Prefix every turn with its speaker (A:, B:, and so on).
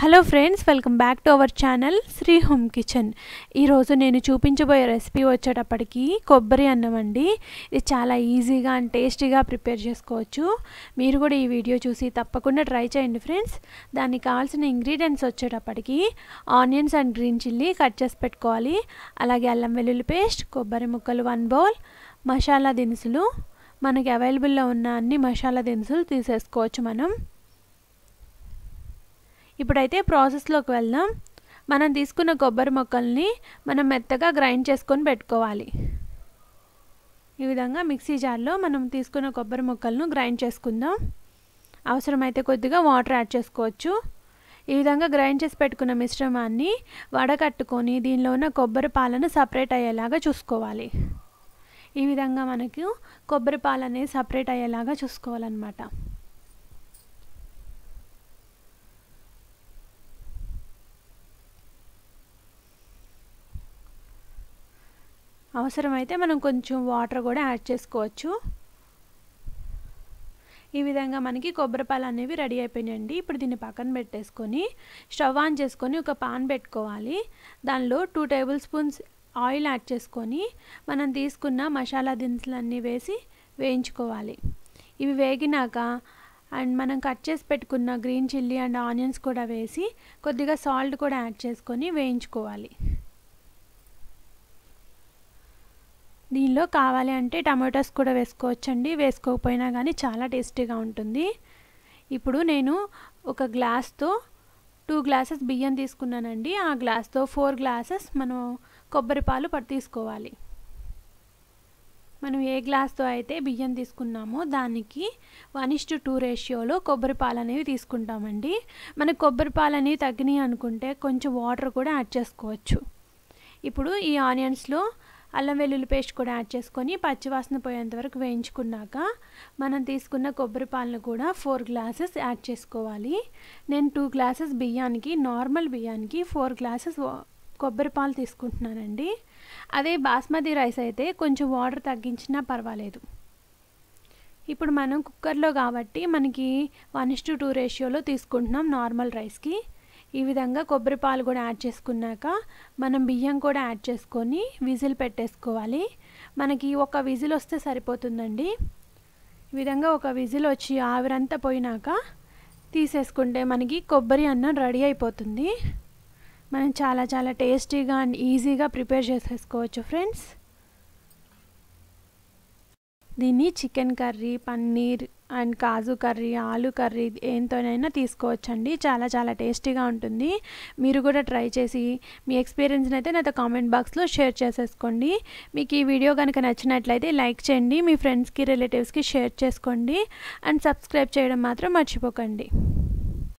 A: hello friends welcome back to our channel Sri home kitchen ఈరోజు నేను చూపించబోయే రెసిపీ వచ్చేటప్పటికి కొబ్బరి అన్నం అండి ఇది చాలా ఈజీగా అండ్ టేస్టీగా ప్రిపేర్ చేసుకోవచ్చు మీరు కూడా ఈ వీడియో చూసి తప్పకుండా ట్రై చేయండి ఫ్రెండ్స్ దానికి కావాల్సిన ఇంగ్రీడియంట్స్ వచ్చేటప్పటికి onions and green chilli cut చేసి పెట్టుకోవాలి అలాగే అల్లం వెల్లుల్లి పేస్ట్ కొబ్బరి ముక్కలు వన్ బౌల్ మసాలా దినుసులు మనకి అవైలబుల్లో ఉన్న అన్ని మసాలా దినుసులు తీసేసుకోవచ్చు మనం ఇప్పుడైతే ప్రాసెస్లోకి వెళ్దాం మనం తీసుకున్న కొబ్బరి మొక్కల్ని మనం మెత్తగా గ్రైండ్ చేసుకొని పెట్టుకోవాలి ఈ విధంగా మిక్సీ జార్లో మనం తీసుకున్న కొబ్బరి మొక్కలను గ్రైండ్ చేసుకుందాం అవసరమైతే కొద్దిగా వాటర్ యాడ్ చేసుకోవచ్చు ఈ విధంగా గ్రైండ్ చేసి పెట్టుకున్న మిశ్రమాన్ని వడకట్టుకొని దీనిలో ఉన్న కొబ్బరి పాలను సపరేట్ అయ్యేలాగా చూసుకోవాలి ఈ విధంగా మనకు కొబ్బరి పాలు అనేది సపరేట్ అయ్యేలాగా చూసుకోవాలన్నమాట అవసరమైతే మనం కొంచెం వాటర్ కూడా యాడ్ చేసుకోవచ్చు ఈ విధంగా మనకి కొబ్బరిపాలు అనేవి రెడీ అయిపోయినాయండి ఇప్పుడు దీన్ని పక్కన పెట్టేసుకొని స్టవ్ ఆన్ చేసుకొని ఒక పాన్ పెట్టుకోవాలి దానిలో two tablespoons oil add చేసుకొని మనం తీసుకున్న మసాలా దినుసులన్నీ వేసి వేయించుకోవాలి ఇవి వేగినాక అండ్ మనం కట్ చేసి పెట్టుకున్న గ్రీన్ చిల్లీ అండ్ ఆనియన్స్ కూడా వేసి కొద్దిగా సాల్ట్ కూడా యాడ్ చేసుకొని వేయించుకోవాలి దీనిలో కావాలి అంటే టమాటోస్ కూడా వేసుకోవచ్చండి వేసుకోకపోయినా కానీ చాలా టేస్టీగా ఉంటుంది ఇప్పుడు నేను ఒక గ్లాస్తో టూ గ్లాసెస్ బియ్యం తీసుకున్నానండి ఆ గ్లాస్తో ఫోర్ గ్లాసెస్ మనం కొబ్బరి పాలు పట్టు తీసుకోవాలి మనం ఏ గ్లాస్తో అయితే బియ్యం తీసుకున్నామో దానికి వన్ ఇస్ టు టూ రేషియోలో కొబ్బరి పాలు అనేవి తీసుకుంటామండి మనకు కొబ్బరి పాలు అనేవి తగ్గినాయి అనుకుంటే కొంచెం వాటర్ కూడా యాడ్ చేసుకోవచ్చు ఇప్పుడు ఈ ఆనియన్స్లో అల్లం వెల్లుల్లి పేస్ట్ కూడా యాడ్ చేసుకొని పచ్చివాసన పోయేంత వరకు వేయించుకున్నాక మనం తీసుకున్న కొబ్బరి పాలను కూడా ఫోర్ గ్లాసెస్ యాడ్ చేసుకోవాలి నేను టూ గ్లాసెస్ బియ్యానికి నార్మల్ బియ్యానికి ఫోర్ గ్లాసెస్ కొబ్బరి పాలు తీసుకుంటున్నానండి అదే బాస్మతి రైస్ అయితే కొంచెం వాటర్ తగ్గించినా పర్వాలేదు ఇప్పుడు మనం కుక్కర్లో కాబట్టి మనకి వన్ ఇస్ టు టూ రేషియోలో తీసుకుంటున్నాం నార్మల్ రైస్కి ఈ విధంగా కొబ్బరి పాలు కూడా యాడ్ చేసుకున్నాక మనం బియ్యం కూడా యాడ్ చేసుకొని విజిల్ పెట్టేసుకోవాలి మనకి ఒక విజిల్ వస్తే సరిపోతుందండి ఈ విధంగా ఒక విజిల్ వచ్చి ఆవిరంతా పోయినాక తీసేసుకుంటే మనకి కొబ్బరి అన్నం రెడీ అయిపోతుంది మనం చాలా చాలా టేస్టీగా అండ్ ఈజీగా ప్రిపేర్ చేసేసుకోవచ్చు ఫ్రెండ్స్ దీన్ని chicken curry paneer and kaju curry aloo curry ఏంతోనైనా తీసుకోవచ్చండి చాలా చాలా టేస్టీగా ఉంటుంది మీరు కూడా ట్రై చేసి మీ ఎక్స్పీరియన్స్ని అయితే నాతో కామెంట్ బాక్స్లో షేర్ చేసేసుకోండి మీకు ఈ వీడియో కనుక నచ్చినట్లయితే లైక్ చేయండి మీ ఫ్రెండ్స్కి రిలేటివ్స్కి షేర్ చేసుకోండి అండ్ సబ్స్క్రైబ్ చేయడం మాత్రం మర్చిపోకండి